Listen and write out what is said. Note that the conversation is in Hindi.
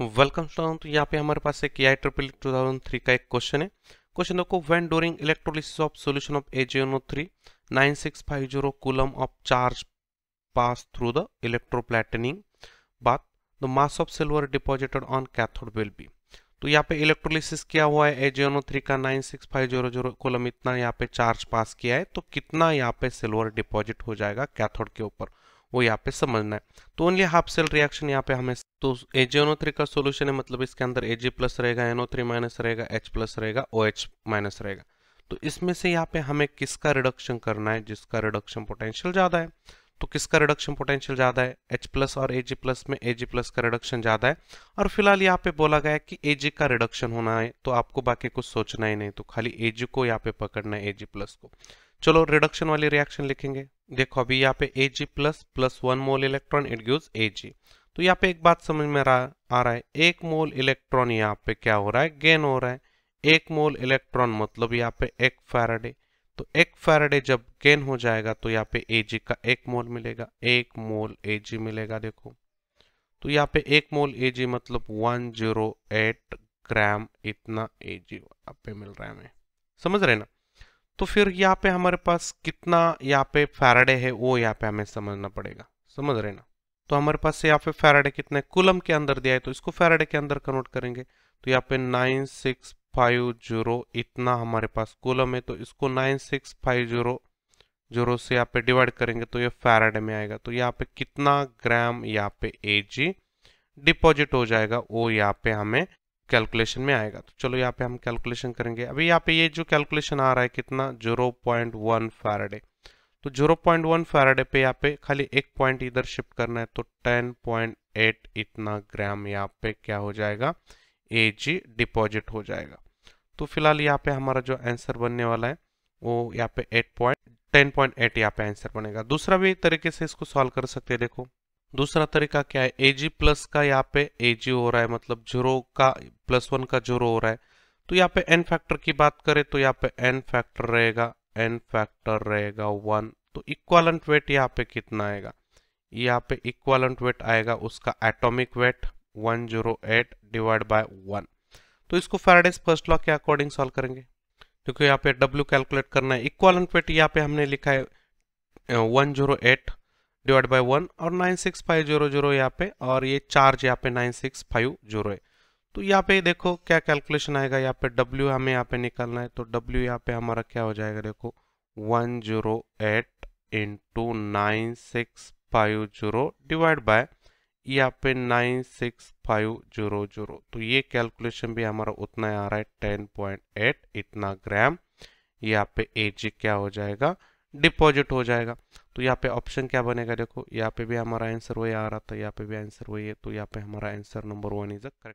वेलकम स्टूडेंट तो यहाँ पे हमारे पास एक I triple two thousand three का एक क्वेश्चन है क्वेश्चन देखो when during electrolysis of solution of AgNO three nine six five zero coulomb of charge pass through the electroplating bath the mass of silver deposited on cathode will be तो यहाँ पे इलेक्ट्रोलिसिस किया हुआ है एजीएनओ थ्री का nine six five zero zero coulomb इतना यहाँ पे चार्ज पास किया है तो कितना यहाँ पे सिल्वर डिपॉजिट हो जाएगा कैथोड के ऊपर वो यहाँ पे समझना है तो ओनली हाफ सेल रिएक्शन यहाँ पे हमें तो एजेनो थ्री का सोल्यूशन है मतलब इसके अंदर एजी प्लस रहेगा एनओ थ्री माइनस रहेगा एच प्लस रहेगा ओ एच माइनस रहेगा तो इसमें से यहाँ पे हमें किसका रिडक्शन करना है जिसका रिडक्शन पोटेंशियल ज़्यादा है तो किसका रिडक्शन पोटेंशियल ज़्यादा है H प्लस और Ag प्लस में Ag प्लस का रिडक्शन ज़्यादा है और फिलहाल यहाँ पे बोला गया है कि Ag का रिडक्शन होना है तो आपको बाकी कुछ सोचना ही नहीं तो खाली Ag को यहाँ पे पकड़ना है Ag प्लस को चलो रिडक्शन वाली रिएक्शन लिखेंगे देखो अभी यहाँ पे Ag plus plus one mole electron it gives Ag तो यहाँ पे एक बात समझ में रहा, आ रहा है एक मोल इलेक्ट्रॉन यहाँ पे क्या हो रहा है गेन हो रहा है एक मोल इलेक्ट्रॉन मतलब यहाँ पे एक फैराडे तो एक फैराडे जब गेन हो जाएगा तो यहाँ पे एजी का एक मोल मिलेगा एक मोल एजी मिलेगा देखो तो यहाँ पे एक मोल एजी मतलब 108 ग्राम इतना एजी यहाँ पे मिल रहा है हमें समझ रहे ना तो फिर यहाँ पे हमारे पास कितना यहाँ पे फैराडे है वो यहाँ पे हमें समझना पड़ेगा समझ रहे ना तो हमारे पास यहाँ पे फैराडे कितने कुलम के अंदर दिया है तो इसको फैराडे के अंदर कन्वर्ट करेंगे तो यहाँ पे नाइन सिक्स फाइव जीरो इतना हमारे पास कूलम है तो इसको nine six five zero zero से यहाँ पे डिवाइड करेंगे तो ये फैराडे में आएगा तो यहाँ पे कितना ग्राम यहाँ पे ए जी डिपॉजिट हो जाएगा वो यहाँ पे हमें कैलकुलेशन में आएगा तो चलो यहाँ पे हम कैलकुलेशन करेंगे अभी यहाँ पे ये जो कैलकुलेशन आ रहा है कितना जीरो पॉइंट वन फैराडे तो जीरो पॉइंट वन फैराडे पे यहाँ पे खाली एक पॉइंट इधर शिफ्ट करना है तो टेन पॉइंट एट इतना ग्राम यहाँ पे क्या हो जाएगा ए डिपॉजिट हो जाएगा तो फिलहाल यहाँ पे हमारा जो आंसर बनने वाला है वो यहाँ पे eight point ten point eight यहाँ पे आंसर बनेगा दूसरा भी तरीके से इसको सॉल्व कर सकते हैं देखो दूसरा तरीका क्या है ए जी प्लस का यहाँ पे ए जी हो रहा है मतलब जीरो का प्लस वन का जीरो हो रहा है तो यहाँ पे एन फैक्टर की बात करें तो यहाँ पे एन फैक्टर रहेगा एन फैक्टर रहेगा वन तो इक्वालंट वेट यहाँ पे कितना आएगा यहाँ पे इक्वालंट वेट आएगा उसका एटोमिक वेट 108 डिवाइड बाय 1 तो इसको फेराडेज फर्स्ट लॉ के अकॉर्डिंग सॉल्व करेंगे क्योंकि यहाँ पे W कैलकुलेट करना है इक्वल पेट यहाँ पे हमने लिखा है 108 zero eight divide by one और 96500 यहाँ पे और ये चार्ज यहाँ पे 9650 है तो यहाँ पे देखो क्या कैलकुलेशन आएगा यहाँ पे W हमें यहाँ पे निकालना है तो W यहाँ पे हमारा क्या हो जाएगा देखो 108 zero eight into nine six five zero divide by यहाँ पे nine six five zero zero तो ये कैलकुलेशन भी हमारा उतना आ रहा है टेन पॉइंट एट इतना ग्राम यहाँ पे ए क्या हो जाएगा डिपॉजिट हो जाएगा तो यहाँ पे ऑप्शन क्या बनेगा देखो यहाँ पे भी हमारा आंसर वही आ रहा था यहाँ पे भी आंसर वही है तो यहाँ पे हमारा answer number one is a correct